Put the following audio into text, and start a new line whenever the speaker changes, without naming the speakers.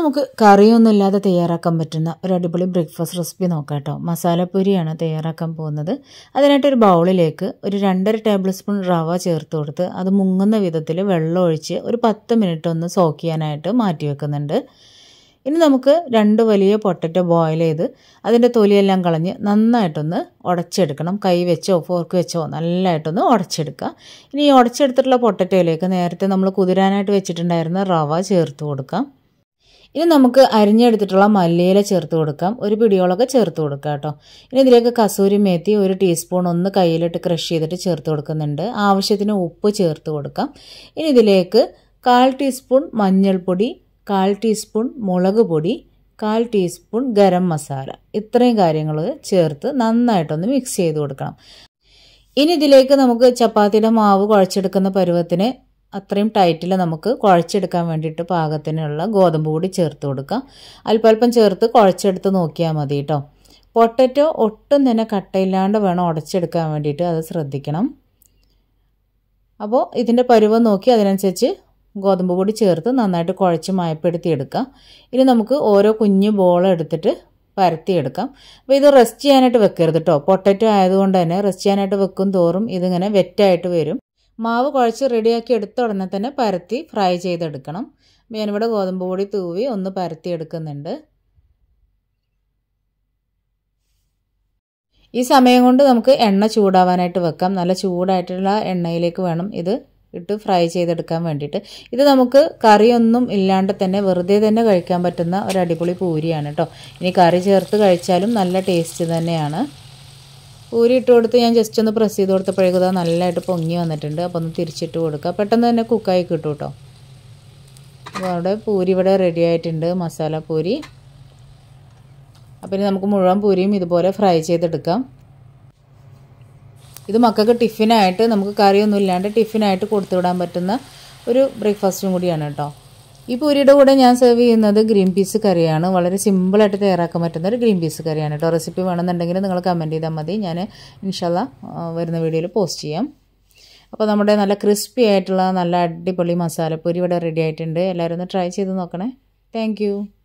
നമുക്ക് കറിയൊന്നുമില്ലാതെ തയ്യാറാക്കാൻ പറ്റുന്ന ഒരു അടിപൊളി ബ്രേക്ക്ഫാസ്റ്റ് റെസിപ്പി നോക്കാം കേട്ടോ മസാലപ്പൊരിയാണ് തയ്യാറാക്കാൻ പോകുന്നത് ഒരു ബൗളിലേക്ക് ഒരു രണ്ടര ടേബിൾ സ്പൂൺ റവ ചേർത്ത് കൊടുത്ത് അത് മുങ്ങുന്ന വിധത്തിൽ വെള്ളം ഒഴിച്ച് ഒരു പത്ത് മിനിറ്റ് ഒന്ന് സോക്ക് ചെയ്യാനായിട്ട് മാറ്റി വെക്കുന്നുണ്ട് ഇനി നമുക്ക് രണ്ട് വലിയ പൊട്ടറ്റോ ബോയിൽ ചെയ്ത് അതിൻ്റെ തൊലിയെല്ലാം കളഞ്ഞ് നന്നായിട്ടൊന്ന് ഉടച്ചെടുക്കണം കൈ വെച്ചോ ഫോർക്ക് വെച്ചോ നല്ലതായിട്ടൊന്ന് ഉടച്ചെടുക്കുക ഇനി ഈ ഉടച്ചെടുത്തിട്ടുള്ള പൊട്ടറ്റോയിലേക്ക് നേരത്തെ നമ്മൾ കുതിരാനായിട്ട് വെച്ചിട്ടുണ്ടായിരുന്ന റവ ചേർത്ത് കൊടുക്കാം ഇനി നമുക്ക് അരിഞ്ഞെടുത്തിട്ടുള്ള മല്ലിയില ചേർത്ത് കൊടുക്കാം ഒരു പിടിയോളൊക്കെ ചേർത്ത് കൊടുക്കാം കേട്ടോ ഇനി ഇതിലേക്ക് കസൂരി മേത്തി ഒരു ടീസ്പൂൺ ഒന്ന് കയ്യിലിട്ട് ക്രഷ് ചെയ്തിട്ട് ചേർത്ത് കൊടുക്കുന്നുണ്ട് ആവശ്യത്തിന് ഉപ്പ് ചേർത്ത് കൊടുക്കാം ഇനി ഇതിലേക്ക് കാൽ ടീസ്പൂൺ മഞ്ഞൾപ്പൊടി കാൽ ടീസ്പൂൺ മുളക് പൊടി കാൽ ടീസ്പൂൺ ഗരം മസാല ഇത്രയും കാര്യങ്ങൾ ചേർത്ത് നന്നായിട്ടൊന്ന് മിക്സ് ചെയ്ത് കൊടുക്കണം ഇനി ഇതിലേക്ക് നമുക്ക് ചപ്പാത്തിയുടെ മാവ് കുഴച്ചെടുക്കുന്ന പരുവത്തിന് അത്രയും ടൈറ്റിൽ നമുക്ക് കുഴച്ചെടുക്കാൻ വേണ്ടിയിട്ട് പാകത്തിനുള്ള ഗോതമ്പ് കൂടി ചേർത്ത് കൊടുക്കാം അല്പല്പം ചേർത്ത് കുഴച്ചെടുത്ത് നോക്കിയാൽ മതി കേട്ടോ പൊട്ടറ്റോ ഒട്ടും തന്നെ കട്ടയില്ലാണ്ട് വേണം ഉടച്ചെടുക്കാൻ വേണ്ടിയിട്ട് അത് ശ്രദ്ധിക്കണം അപ്പോൾ ഇതിൻ്റെ പരുവം നോക്കി അതിനനുസരിച്ച് ഗോതമ്പ് പൊടി ചേർത്ത് നന്നായിട്ട് കുഴച്ച് എടുക്കാം ഇനി നമുക്ക് ഓരോ കുഞ്ഞ് ബോൾ എടുത്തിട്ട് പരത്തിയെടുക്കാം അപ്പോൾ ഇത് റെസ്റ്റ് ചെയ്യാനായിട്ട് വെക്കരുത് കേട്ടോ പൊട്ടറ്റോ ആയതുകൊണ്ട് തന്നെ റെസ്റ്റ് ചെയ്യാനായിട്ട് വെക്കും തോറും ഇതിങ്ങനെ വെറ്റായിട്ട് വരും മാവ് കുഴച്ച് റെഡിയാക്കി എടുത്ത ഉടനെ തന്നെ പരത്തി ഫ്രൈ ചെയ്തെടുക്കണം ഞാനിവിടെ ഗോതമ്പ് പൊടി തൂവി ഒന്ന് പരത്തി എടുക്കുന്നുണ്ട് ഈ സമയം കൊണ്ട് നമുക്ക് എണ്ണ ചൂടാവാനായിട്ട് വെക്കാം നല്ല ചൂടായിട്ടുള്ള എണ്ണയിലേക്ക് വേണം ഇത് ഇട്ട് ഫ്രൈ ചെയ്തെടുക്കാൻ വേണ്ടിയിട്ട് ഇത് നമുക്ക് കറിയൊന്നും ഇല്ലാണ്ട് തന്നെ വെറുതെ തന്നെ കഴിക്കാൻ പറ്റുന്ന ഒരു അടിപൊളി പൂരിയാണ് കേട്ടോ ഇനി കറി ചേർത്ത് കഴിച്ചാലും നല്ല ടേസ്റ്റ് തന്നെയാണ് ഊരി ഇട്ട് കൊടുത്ത് ഞാൻ ജസ്റ്റ് ഒന്ന് പ്രസ് ചെയ്ത് കൊടുത്തപ്പോഴേക്കും അത് നല്ലതായിട്ട് പൊങ്ങി വന്നിട്ടുണ്ട് അപ്പോൾ ഒന്ന് തിരിച്ചിട്ട് കൊടുക്കുക പെട്ടെന്ന് തന്നെ കുക്കായി കിട്ടും കേട്ടോ അപ്പോൾ അവിടെ പൂരി ഇവിടെ റെഡി ആയിട്ടുണ്ട് മസാല പൂരി അപ്പോൾ ഇനി നമുക്ക് മുഴുവൻ പൂരിയും ഇതുപോലെ ഫ്രൈ ചെയ്തെടുക്കാം ഇത് മക്കൾക്ക് ടിഫിനായിട്ട് നമുക്ക് കറിയൊന്നും ഇല്ലാണ്ട് ടിഫിനായിട്ട് കൊടുത്തു വിടാൻ പറ്റുന്ന ഒരു ബ്രേക്ക്ഫാസ്റ്റും കൂടിയാണ് കേട്ടോ ഈ പൂരിയുടെ കൂടെ ഞാൻ സെർവ് ചെയ്യുന്നത് ഗ്രീൻ പീസ് കറിയാണ് വളരെ സിമ്പിളായിട്ട് തയ്യാറാക്കാൻ പറ്റുന്ന ഒരു ഗ്രീൻ പീസ് കറിയാണ് കേട്ടോ റെസിപ്പി വേണമെന്നുണ്ടെങ്കിൽ നിങ്ങൾ കമൻറ്റ് ചെയ്താൽ മതി ഞാൻ ഇൻഷാല്ല വരുന്ന വീഡിയോയിൽ പോസ്റ്റ് ചെയ്യാം അപ്പോൾ നമ്മുടെ നല്ല ക്രിസ്പി ആയിട്ടുള്ള നല്ല അടിപൊളി മസാലപ്പൊരി ഇവിടെ റെഡി ആയിട്ടുണ്ട് എല്ലാവരും ഒന്ന് ട്രൈ ചെയ്ത് നോക്കണേ താങ്ക്